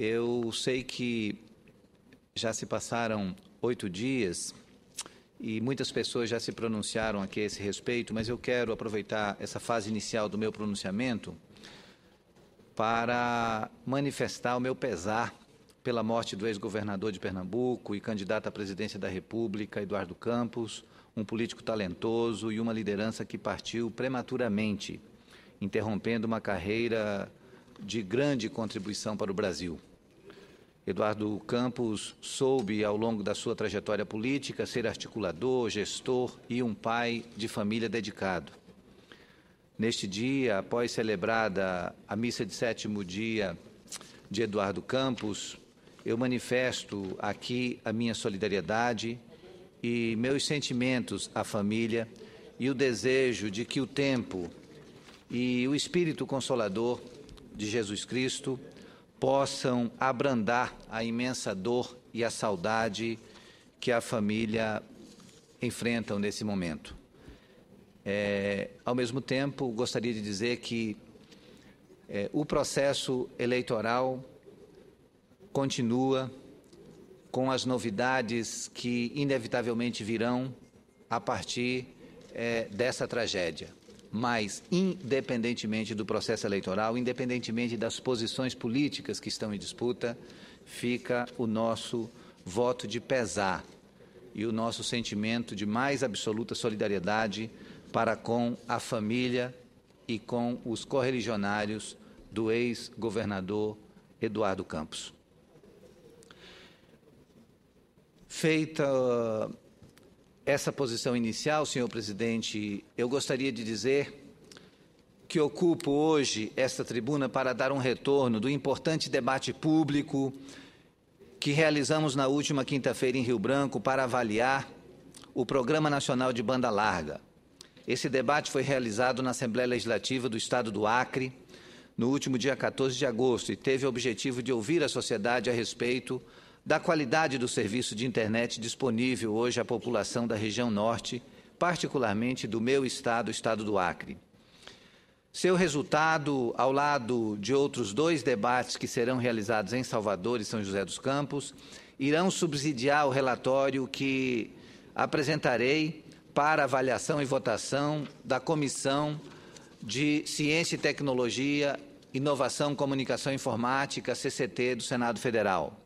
Eu sei que já se passaram oito dias e muitas pessoas já se pronunciaram aqui a esse respeito, mas eu quero aproveitar essa fase inicial do meu pronunciamento para manifestar o meu pesar pela morte do ex-governador de Pernambuco e candidato à presidência da República, Eduardo Campos, um político talentoso e uma liderança que partiu prematuramente, interrompendo uma carreira de grande contribuição para o Brasil. Eduardo Campos soube, ao longo da sua trajetória política, ser articulador, gestor e um pai de família dedicado. Neste dia, após celebrada a missa de sétimo dia de Eduardo Campos, eu manifesto aqui a minha solidariedade e meus sentimentos à família e o desejo de que o tempo e o Espírito Consolador de Jesus Cristo possam abrandar a imensa dor e a saudade que a família enfrentam nesse momento. É, ao mesmo tempo, gostaria de dizer que é, o processo eleitoral continua com as novidades que inevitavelmente virão a partir é, dessa tragédia mas independentemente do processo eleitoral, independentemente das posições políticas que estão em disputa, fica o nosso voto de pesar e o nosso sentimento de mais absoluta solidariedade para com a família e com os correligionários do ex-governador Eduardo Campos. Feita essa posição inicial, senhor presidente, eu gostaria de dizer que ocupo hoje esta tribuna para dar um retorno do importante debate público que realizamos na última quinta-feira em Rio Branco para avaliar o Programa Nacional de Banda Larga. Esse debate foi realizado na Assembleia Legislativa do Estado do Acre no último dia 14 de agosto e teve o objetivo de ouvir a sociedade a respeito da qualidade do serviço de internet disponível hoje à população da região norte, particularmente do meu estado, o estado do Acre. Seu resultado, ao lado de outros dois debates que serão realizados em Salvador e São José dos Campos, irão subsidiar o relatório que apresentarei para avaliação e votação da Comissão de Ciência e Tecnologia, Inovação, Comunicação e Informática, CCT, do Senado Federal.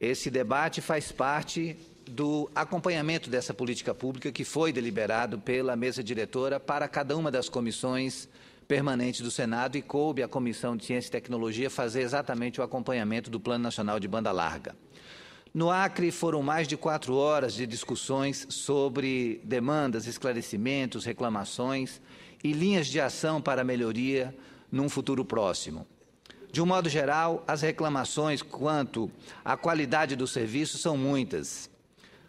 Esse debate faz parte do acompanhamento dessa política pública que foi deliberado pela mesa diretora para cada uma das comissões permanentes do Senado e coube à Comissão de Ciência e Tecnologia fazer exatamente o acompanhamento do Plano Nacional de Banda Larga. No Acre foram mais de quatro horas de discussões sobre demandas, esclarecimentos, reclamações e linhas de ação para melhoria num futuro próximo. De um modo geral, as reclamações quanto à qualidade do serviço são muitas.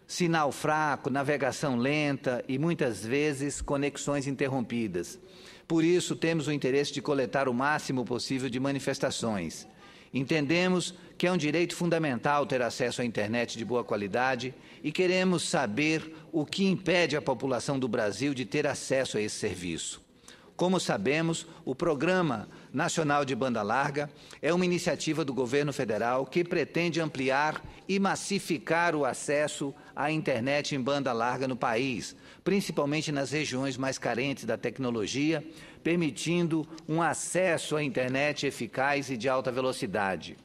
Sinal fraco, navegação lenta e muitas vezes conexões interrompidas. Por isso, temos o interesse de coletar o máximo possível de manifestações. Entendemos que é um direito fundamental ter acesso à internet de boa qualidade e queremos saber o que impede a população do Brasil de ter acesso a esse serviço. Como sabemos, o Programa Nacional de Banda Larga é uma iniciativa do governo federal que pretende ampliar e massificar o acesso à internet em banda larga no país, principalmente nas regiões mais carentes da tecnologia, permitindo um acesso à internet eficaz e de alta velocidade.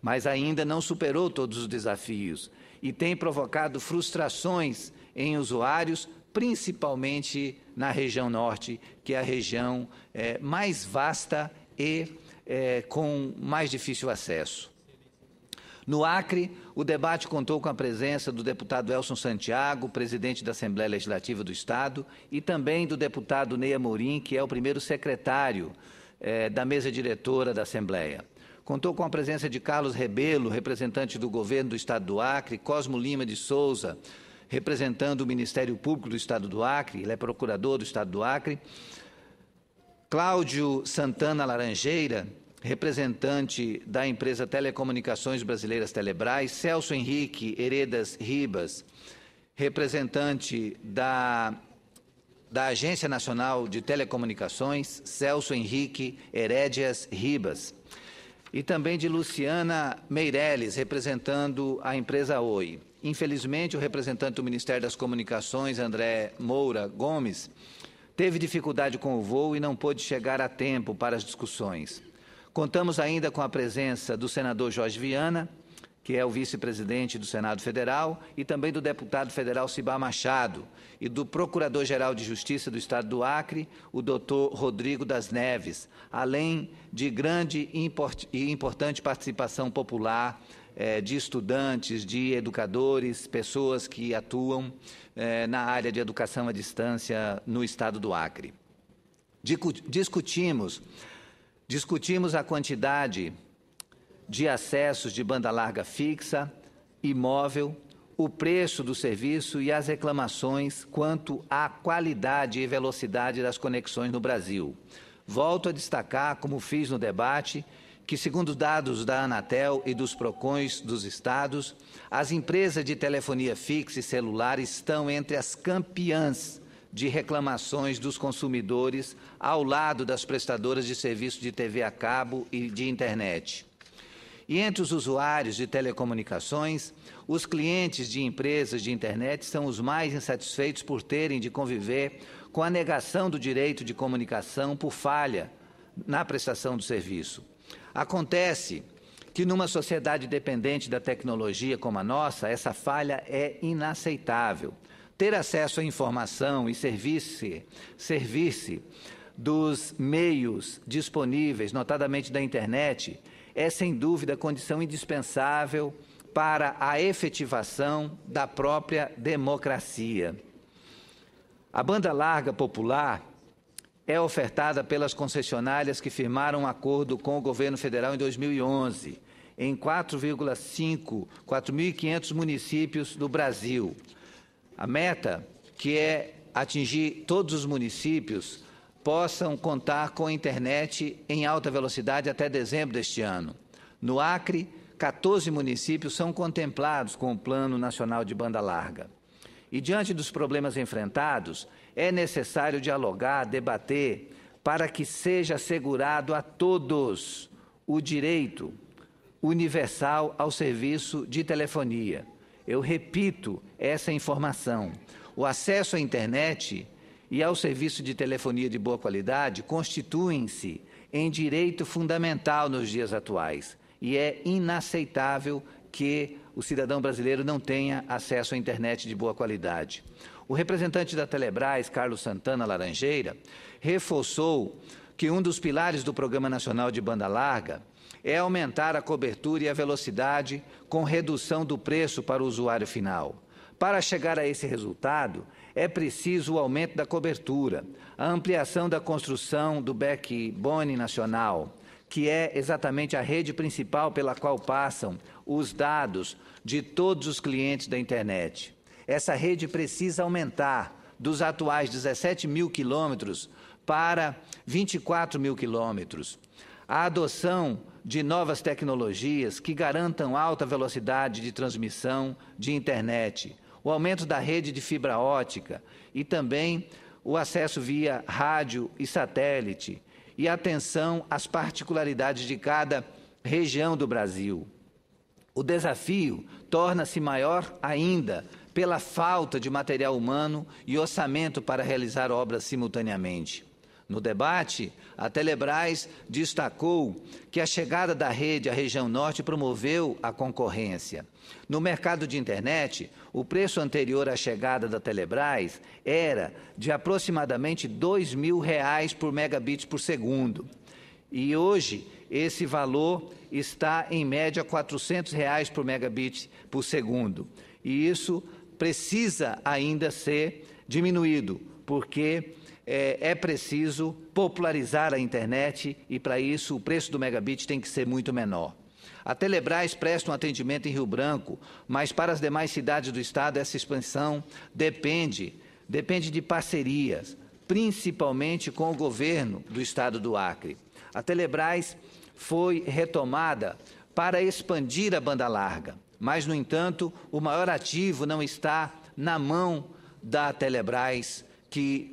Mas ainda não superou todos os desafios e tem provocado frustrações em usuários, principalmente na região norte, que é a região é, mais vasta e é, com mais difícil acesso. No Acre, o debate contou com a presença do deputado Elson Santiago, presidente da Assembleia Legislativa do Estado, e também do deputado Neia Morim, que é o primeiro secretário é, da mesa diretora da Assembleia. Contou com a presença de Carlos Rebelo, representante do governo do Estado do Acre, Cosmo Lima de Souza, representando o Ministério Público do Estado do Acre, ele é procurador do Estado do Acre. Cláudio Santana Laranjeira, representante da empresa Telecomunicações Brasileiras Telebrás. Celso Henrique Heredas Ribas, representante da da Agência Nacional de Telecomunicações, Celso Henrique Herédias Ribas. E também de Luciana Meirelles, representando a empresa Oi. Infelizmente, o representante do Ministério das Comunicações, André Moura Gomes, teve dificuldade com o voo e não pôde chegar a tempo para as discussões. Contamos ainda com a presença do senador Jorge Viana, que é o vice-presidente do Senado Federal, e também do deputado federal Cibá Machado e do Procurador-Geral de Justiça do Estado do Acre, o doutor Rodrigo das Neves, além de grande e importante participação popular é, de estudantes, de educadores, pessoas que atuam é, na área de educação à distância no estado do Acre. Discutimos, discutimos a quantidade de acessos de banda larga fixa, imóvel, o preço do serviço e as reclamações quanto à qualidade e velocidade das conexões no Brasil. Volto a destacar, como fiz no debate, que, segundo dados da Anatel e dos PROCONs dos estados, as empresas de telefonia fixa e celular estão entre as campeãs de reclamações dos consumidores ao lado das prestadoras de serviço de TV a cabo e de internet. E entre os usuários de telecomunicações, os clientes de empresas de internet são os mais insatisfeitos por terem de conviver com a negação do direito de comunicação por falha na prestação do serviço. Acontece que numa sociedade dependente da tecnologia como a nossa, essa falha é inaceitável. Ter acesso à informação e servir-se servir dos meios disponíveis, notadamente da internet, é sem dúvida condição indispensável para a efetivação da própria democracia. A banda larga popular é ofertada pelas concessionárias que firmaram um acordo com o governo federal em 2011, em 4,5, 4.500 municípios do Brasil. A meta, que é atingir todos os municípios, possam contar com internet em alta velocidade até dezembro deste ano. No Acre, 14 municípios são contemplados com o Plano Nacional de Banda Larga. E diante dos problemas enfrentados, é necessário dialogar, debater, para que seja assegurado a todos o direito universal ao serviço de telefonia. Eu repito essa informação. O acesso à internet e ao serviço de telefonia de boa qualidade constituem-se em direito fundamental nos dias atuais e é inaceitável que o cidadão brasileiro não tenha acesso à internet de boa qualidade. O representante da Telebrás, Carlos Santana Laranjeira, reforçou que um dos pilares do Programa Nacional de Banda Larga é aumentar a cobertura e a velocidade com redução do preço para o usuário final. Para chegar a esse resultado, é preciso o aumento da cobertura, a ampliação da construção do backbone nacional, que é exatamente a rede principal pela qual passam os dados de todos os clientes da internet. Essa rede precisa aumentar dos atuais 17 mil quilômetros para 24 mil quilômetros. A adoção de novas tecnologias que garantam alta velocidade de transmissão de internet, o aumento da rede de fibra ótica e também o acesso via rádio e satélite, e atenção às particularidades de cada região do Brasil. O desafio torna-se maior ainda pela falta de material humano e orçamento para realizar obras simultaneamente. No debate, a Telebrás destacou que a chegada da rede à região norte promoveu a concorrência. No mercado de internet, o preço anterior à chegada da Telebrás era de aproximadamente R$ 2.000 por megabit por segundo. E hoje, esse valor está em média 400 reais por megabit por segundo. E isso precisa ainda ser diminuído, porque é, é preciso popularizar a internet e, para isso, o preço do megabit tem que ser muito menor. A Telebrás presta um atendimento em Rio Branco, mas para as demais cidades do estado essa expansão depende, depende de parcerias, principalmente com o governo do estado do Acre. A Telebrás foi retomada para expandir a banda larga. Mas, no entanto, o maior ativo não está na mão da Telebrás, que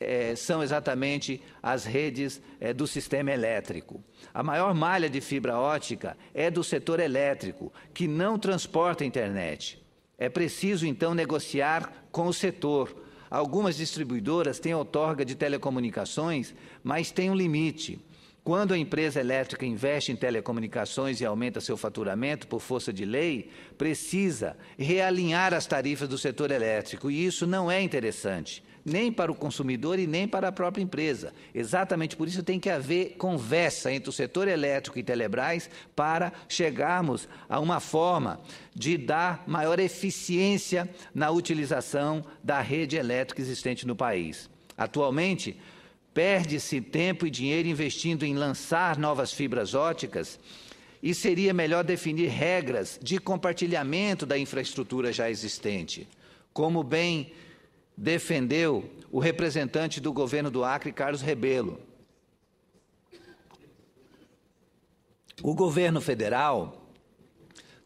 é, são exatamente as redes é, do sistema elétrico. A maior malha de fibra ótica é do setor elétrico, que não transporta internet. É preciso, então, negociar com o setor. Algumas distribuidoras têm outorga de telecomunicações, mas tem um limite. Quando a empresa elétrica investe em telecomunicações e aumenta seu faturamento por força de lei, precisa realinhar as tarifas do setor elétrico, e isso não é interessante, nem para o consumidor e nem para a própria empresa. Exatamente por isso tem que haver conversa entre o setor elétrico e Telebrás para chegarmos a uma forma de dar maior eficiência na utilização da rede elétrica existente no país. Atualmente, Perde-se tempo e dinheiro investindo em lançar novas fibras óticas e seria melhor definir regras de compartilhamento da infraestrutura já existente. Como bem defendeu o representante do governo do Acre, Carlos Rebelo. O governo federal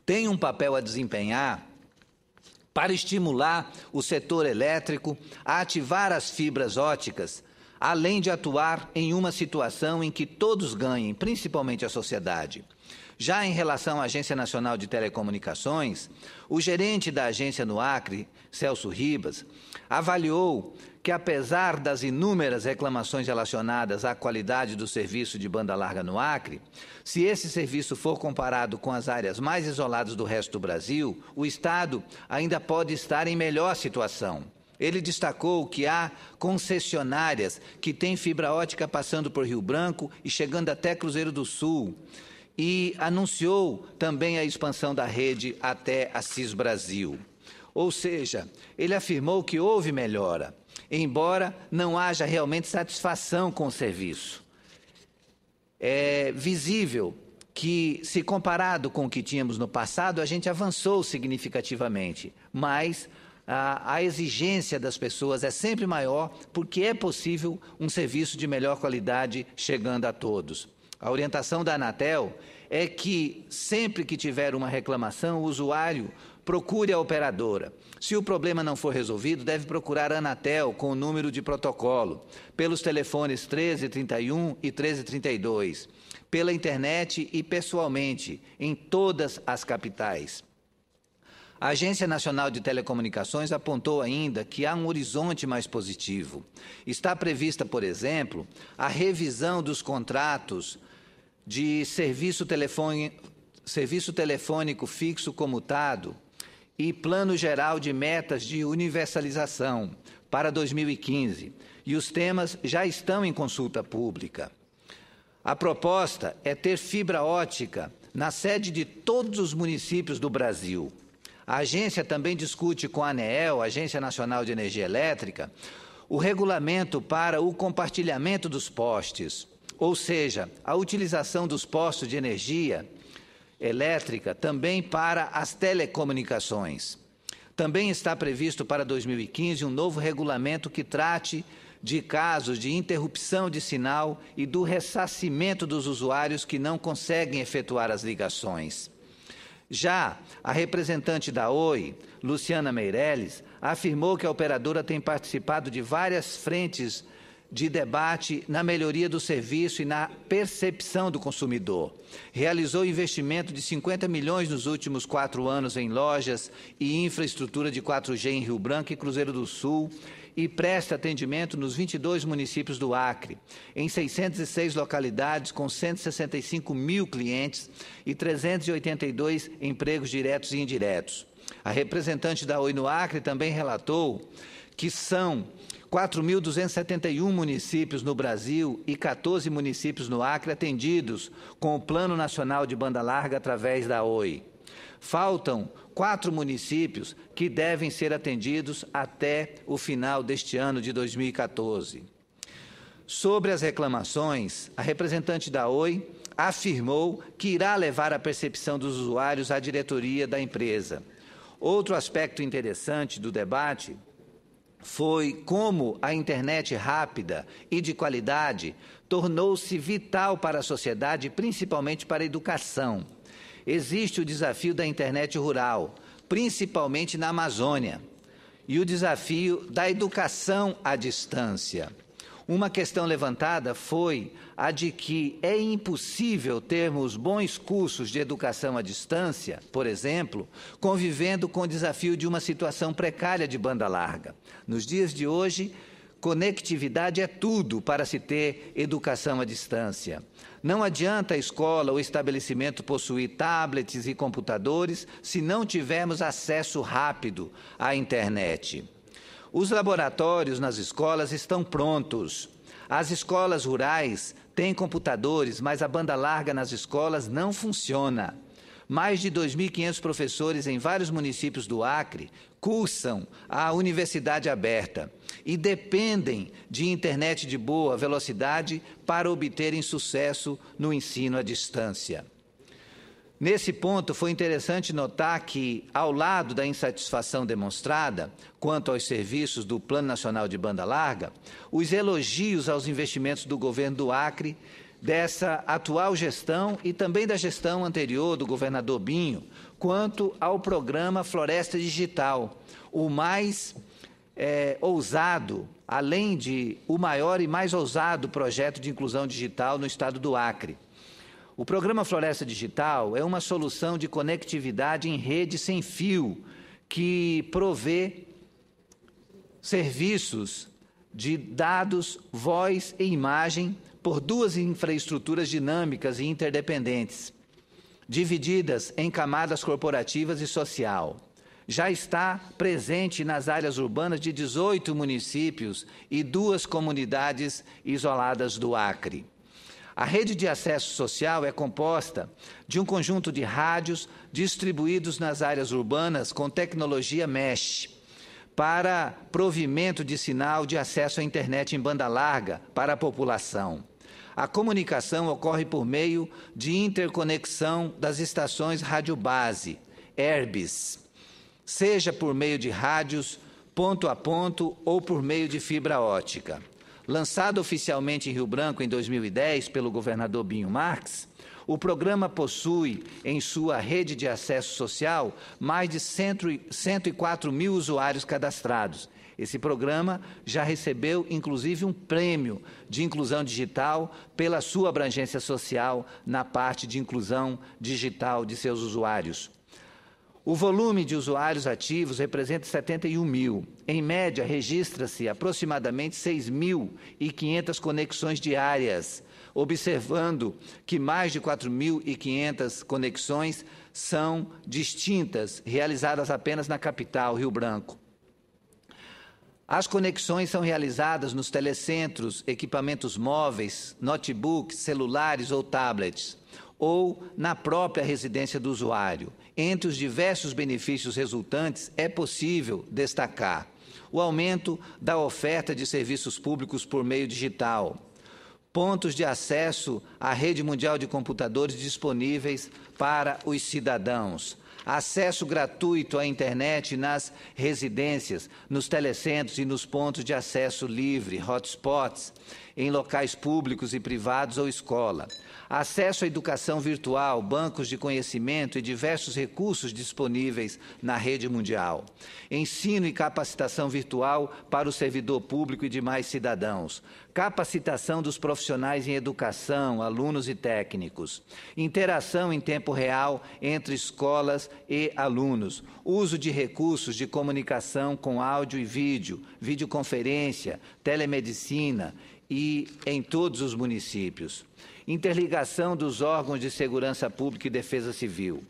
tem um papel a desempenhar para estimular o setor elétrico a ativar as fibras óticas além de atuar em uma situação em que todos ganhem, principalmente a sociedade. Já em relação à Agência Nacional de Telecomunicações, o gerente da agência no Acre, Celso Ribas, avaliou que, apesar das inúmeras reclamações relacionadas à qualidade do serviço de banda larga no Acre, se esse serviço for comparado com as áreas mais isoladas do resto do Brasil, o Estado ainda pode estar em melhor situação. Ele destacou que há concessionárias que têm fibra ótica passando por Rio Branco e chegando até Cruzeiro do Sul. E anunciou também a expansão da rede até Assis Brasil. Ou seja, ele afirmou que houve melhora, embora não haja realmente satisfação com o serviço. É visível que, se comparado com o que tínhamos no passado, a gente avançou significativamente, mas a, a, exigência das pessoas é sempre maior, porque é possível um serviço de melhor qualidade chegando a todos. A orientação da Anatel é que, sempre que tiver uma reclamação, o usuário procure a operadora. Se o problema não for resolvido, deve procurar a Anatel com o número de protocolo, pelos telefones 1331 e 1332, pela internet e pessoalmente, em todas as capitais. A Agência Nacional de Telecomunicações apontou ainda que há um horizonte mais positivo. Está prevista, por exemplo, a revisão dos contratos de serviço, telefone, serviço telefônico fixo comutado e Plano Geral de Metas de Universalização para 2015, e os temas já estão em consulta pública. A proposta é ter fibra ótica na sede de todos os municípios do Brasil. A agência também discute com a ANEEL, Agência Nacional de Energia Elétrica, o regulamento para o compartilhamento dos postes, ou seja, a utilização dos postos de energia elétrica também para as telecomunicações. Também está previsto para 2015 um novo regulamento que trate de casos de interrupção de sinal e do ressarcimento dos usuários que não conseguem efetuar as ligações. Já a representante da OI, Luciana Meirelles, afirmou que a operadora tem participado de várias frentes de debate na melhoria do serviço e na percepção do consumidor. Realizou investimento de 50 milhões nos últimos quatro anos em lojas e infraestrutura de 4G em Rio Branco e Cruzeiro do Sul e presta atendimento nos 22 municípios do Acre, em 606 localidades, com 165 mil clientes e 382 empregos diretos e indiretos. A representante da Oi no Acre também relatou que são 4.271 municípios no Brasil e 14 municípios no Acre atendidos com o Plano Nacional de Banda Larga através da OI. Faltam quatro municípios que devem ser atendidos até o final deste ano de 2014. Sobre as reclamações, a representante da OI afirmou que irá levar a percepção dos usuários à diretoria da empresa. Outro aspecto interessante do debate foi como a internet rápida e de qualidade tornou-se vital para a sociedade, principalmente para a educação. Existe o desafio da internet rural, principalmente na Amazônia, e o desafio da educação à distância. Uma questão levantada foi a de que é impossível termos bons cursos de educação à distância, por exemplo, convivendo com o desafio de uma situação precária de banda larga. Nos dias de hoje, Conectividade é tudo para se ter educação à distância. Não adianta a escola ou estabelecimento possuir tablets e computadores se não tivermos acesso rápido à internet. Os laboratórios nas escolas estão prontos. As escolas rurais têm computadores, mas a banda larga nas escolas não funciona mais de 2.500 professores em vários municípios do Acre cursam a Universidade Aberta e dependem de internet de boa velocidade para obterem sucesso no ensino à distância. Nesse ponto, foi interessante notar que, ao lado da insatisfação demonstrada quanto aos serviços do Plano Nacional de Banda Larga, os elogios aos investimentos do governo do Acre dessa atual gestão e também da gestão anterior do governador Binho quanto ao programa Floresta Digital, o mais é, ousado, além de o maior e mais ousado projeto de inclusão digital no estado do Acre. O programa Floresta Digital é uma solução de conectividade em rede sem fio que provê serviços de dados, voz e imagem por duas infraestruturas dinâmicas e interdependentes, divididas em camadas corporativas e social. Já está presente nas áreas urbanas de 18 municípios e duas comunidades isoladas do Acre. A rede de acesso social é composta de um conjunto de rádios distribuídos nas áreas urbanas com tecnologia mesh para provimento de sinal de acesso à internet em banda larga para a população. A comunicação ocorre por meio de interconexão das estações radiobase, ERBs, seja por meio de rádios, ponto a ponto ou por meio de fibra ótica. Lançado oficialmente em Rio Branco em 2010 pelo governador Binho Marques, o programa possui em sua rede de acesso social mais de 104 mil usuários cadastrados esse programa já recebeu, inclusive, um prêmio de inclusão digital pela sua abrangência social na parte de inclusão digital de seus usuários. O volume de usuários ativos representa 71 mil. Em média, registra-se aproximadamente 6.500 conexões diárias, observando que mais de 4.500 conexões são distintas, realizadas apenas na capital, Rio Branco. As conexões são realizadas nos telecentros, equipamentos móveis, notebooks, celulares ou tablets, ou na própria residência do usuário. Entre os diversos benefícios resultantes, é possível destacar o aumento da oferta de serviços públicos por meio digital, pontos de acesso à rede mundial de computadores disponíveis para os cidadãos, acesso gratuito à internet nas residências, nos telecentros e nos pontos de acesso livre, hotspots em locais públicos e privados ou escola. Acesso à educação virtual, bancos de conhecimento e diversos recursos disponíveis na rede mundial. Ensino e capacitação virtual para o servidor público e demais cidadãos. Capacitação dos profissionais em educação, alunos e técnicos. Interação em tempo real entre escolas e alunos. Uso de recursos de comunicação com áudio e vídeo, videoconferência, telemedicina, e em todos os municípios. Interligação dos órgãos de segurança pública e defesa civil.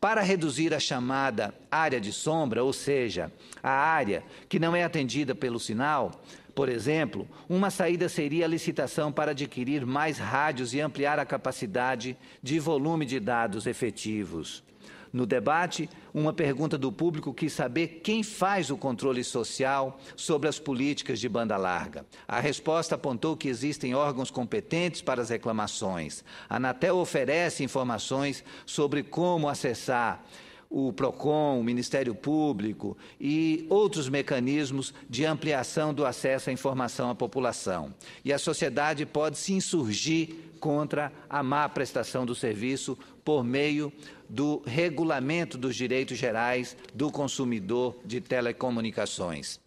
Para reduzir a chamada área de sombra, ou seja, a área que não é atendida pelo sinal, por exemplo, uma saída seria a licitação para adquirir mais rádios e ampliar a capacidade de volume de dados efetivos. No debate, uma pergunta do público quis saber quem faz o controle social sobre as políticas de banda larga. A resposta apontou que existem órgãos competentes para as reclamações. A Anatel oferece informações sobre como acessar o PROCON, o Ministério Público e outros mecanismos de ampliação do acesso à informação à população. E a sociedade pode se insurgir contra a má prestação do serviço por meio do regulamento dos direitos gerais do consumidor de telecomunicações.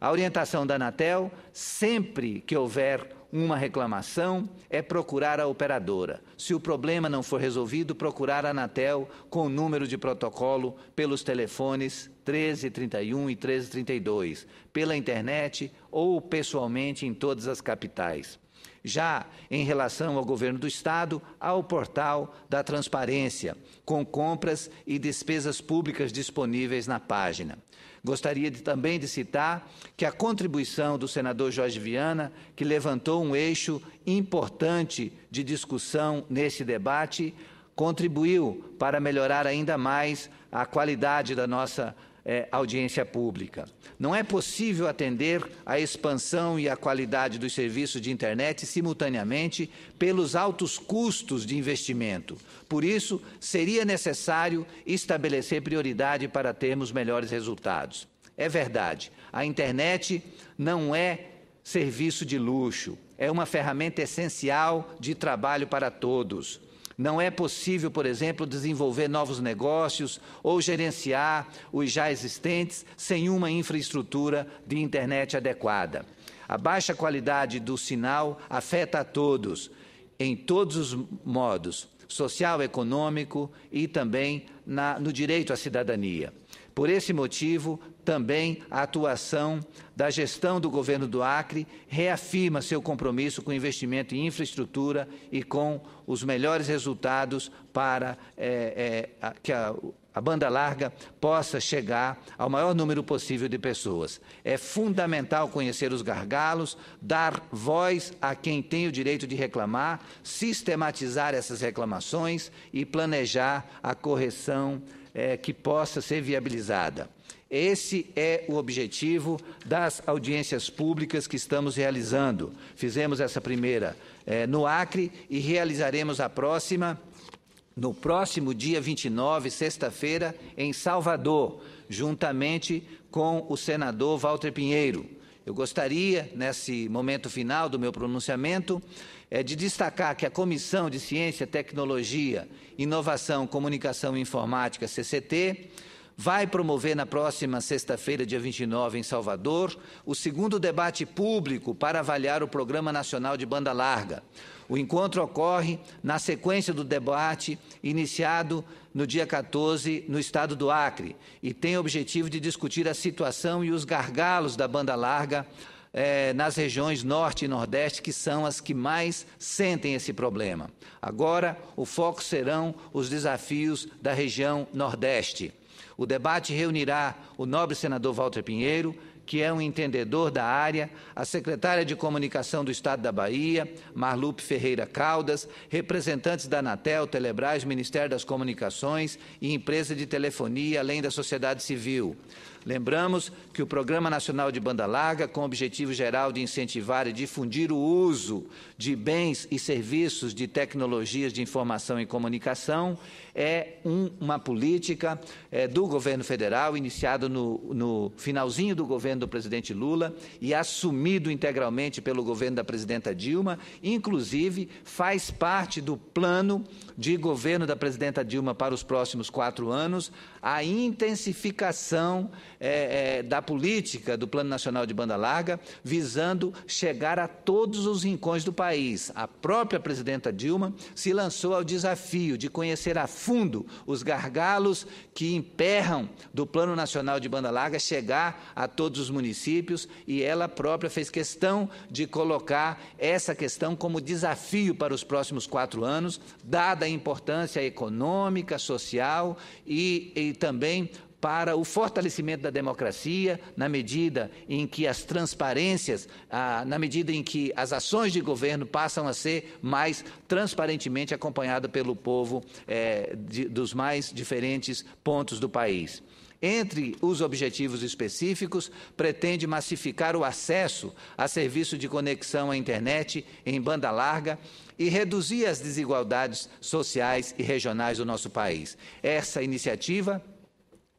A orientação da Anatel, sempre que houver uma reclamação, é procurar a operadora. Se o problema não for resolvido, procurar a Anatel com o número de protocolo pelos telefones 1331 e 1332, pela internet ou pessoalmente em todas as capitais. Já em relação ao governo do Estado, ao portal da transparência, com compras e despesas públicas disponíveis na página. Gostaria de, também de citar que a contribuição do senador Jorge Viana, que levantou um eixo importante de discussão nesse debate, contribuiu para melhorar ainda mais a qualidade da nossa é, audiência pública. Não é possível atender à expansão e à qualidade dos serviços de internet simultaneamente pelos altos custos de investimento. Por isso, seria necessário estabelecer prioridade para termos melhores resultados. É verdade, a internet não é serviço de luxo, é uma ferramenta essencial de trabalho para todos. Não é possível, por exemplo, desenvolver novos negócios ou gerenciar os já existentes sem uma infraestrutura de internet adequada. A baixa qualidade do sinal afeta a todos, em todos os modos social, econômico e também na, no direito à cidadania. Por esse motivo, também a atuação da gestão do governo do Acre reafirma seu compromisso com investimento em infraestrutura e com os melhores resultados para é, é, que a, a banda larga possa chegar ao maior número possível de pessoas. É fundamental conhecer os gargalos, dar voz a quem tem o direito de reclamar, sistematizar essas reclamações e planejar a correção é, que possa ser viabilizada. Esse é o objetivo das audiências públicas que estamos realizando. Fizemos essa primeira é, no Acre e realizaremos a próxima no próximo dia 29, sexta-feira, em Salvador, juntamente com o senador Walter Pinheiro. Eu gostaria, nesse momento final do meu pronunciamento, é de destacar que a Comissão de Ciência, Tecnologia, Inovação, Comunicação e Informática, CCT, vai promover na próxima sexta-feira, dia 29, em Salvador, o segundo debate público para avaliar o Programa Nacional de Banda Larga. O encontro ocorre na sequência do debate iniciado no dia 14 no estado do Acre e tem o objetivo de discutir a situação e os gargalos da banda larga eh, nas regiões Norte e Nordeste, que são as que mais sentem esse problema. Agora, o foco serão os desafios da região Nordeste. O debate reunirá o nobre senador Walter Pinheiro, que é um entendedor da área, a secretária de Comunicação do Estado da Bahia, Marlupe Ferreira Caldas, representantes da Anatel, Telebrás, Ministério das Comunicações e empresa de telefonia, além da sociedade civil. Lembramos que o Programa Nacional de Banda Larga, com o objetivo geral de incentivar e difundir o uso de bens e serviços de tecnologias de informação e comunicação, é um, uma política é, do governo federal, iniciada no, no finalzinho do governo do presidente Lula e assumido integralmente pelo governo da presidenta Dilma, inclusive faz parte do plano de governo da presidenta Dilma para os próximos quatro anos a intensificação é, é, da política do Plano Nacional de Banda Larga, visando chegar a todos os rincões do país. A própria presidenta Dilma se lançou ao desafio de conhecer a fundo os gargalos que emperram do Plano Nacional de Banda Larga chegar a todos os municípios e ela própria fez questão de colocar essa questão como desafio para os próximos quatro anos, dada a importância econômica, social e, e também para o fortalecimento da democracia, na medida em que as transparências, ah, na medida em que as ações de governo passam a ser mais transparentemente acompanhadas pelo povo eh, de, dos mais diferentes pontos do país. Entre os objetivos específicos, pretende massificar o acesso a serviço de conexão à internet em banda larga e reduzir as desigualdades sociais e regionais do nosso país. Essa iniciativa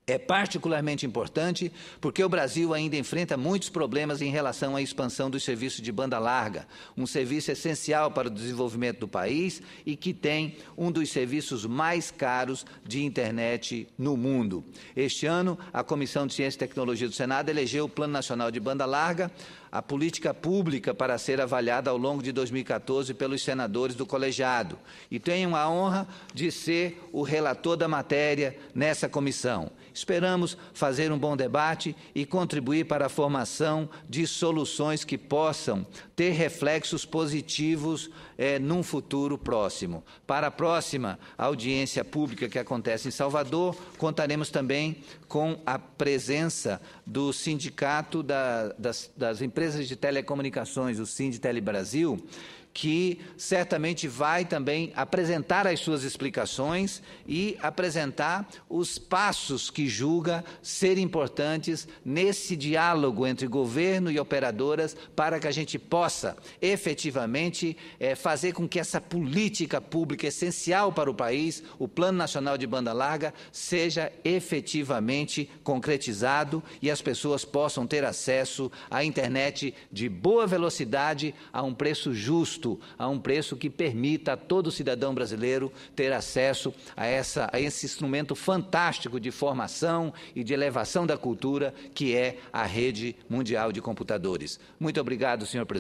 é particularmente importante porque o Brasil ainda enfrenta muitos problemas em relação à expansão dos serviços de banda larga, um serviço essencial para o desenvolvimento do país e que tem um dos serviços mais caros de internet no mundo. Este ano, a Comissão de Ciência e Tecnologia do Senado elegeu o Plano Nacional de Banda Larga, a política pública para ser avaliada ao longo de 2014 pelos senadores do colegiado. E tenho a honra de ser o relator da matéria nessa comissão. Esperamos fazer um bom debate e contribuir para a formação de soluções que possam ter reflexos positivos é, num futuro próximo. Para a próxima audiência pública que acontece em Salvador, contaremos também com a presença do Sindicato da, das, das Empresas de Telecomunicações, o Sindtele Brasil, que certamente vai também apresentar as suas explicações e apresentar os passos que julga ser importantes nesse diálogo entre governo e operadoras para que a gente possa efetivamente é, fazer com que essa política pública essencial para o país, o Plano Nacional de Banda Larga, seja efetivamente concretizado e as pessoas possam ter acesso à internet de boa velocidade a um preço justo justo, a um preço que permita a todo cidadão brasileiro ter acesso a, essa, a esse instrumento fantástico de formação e de elevação da cultura que é a rede mundial de computadores. Muito obrigado, senhor presidente.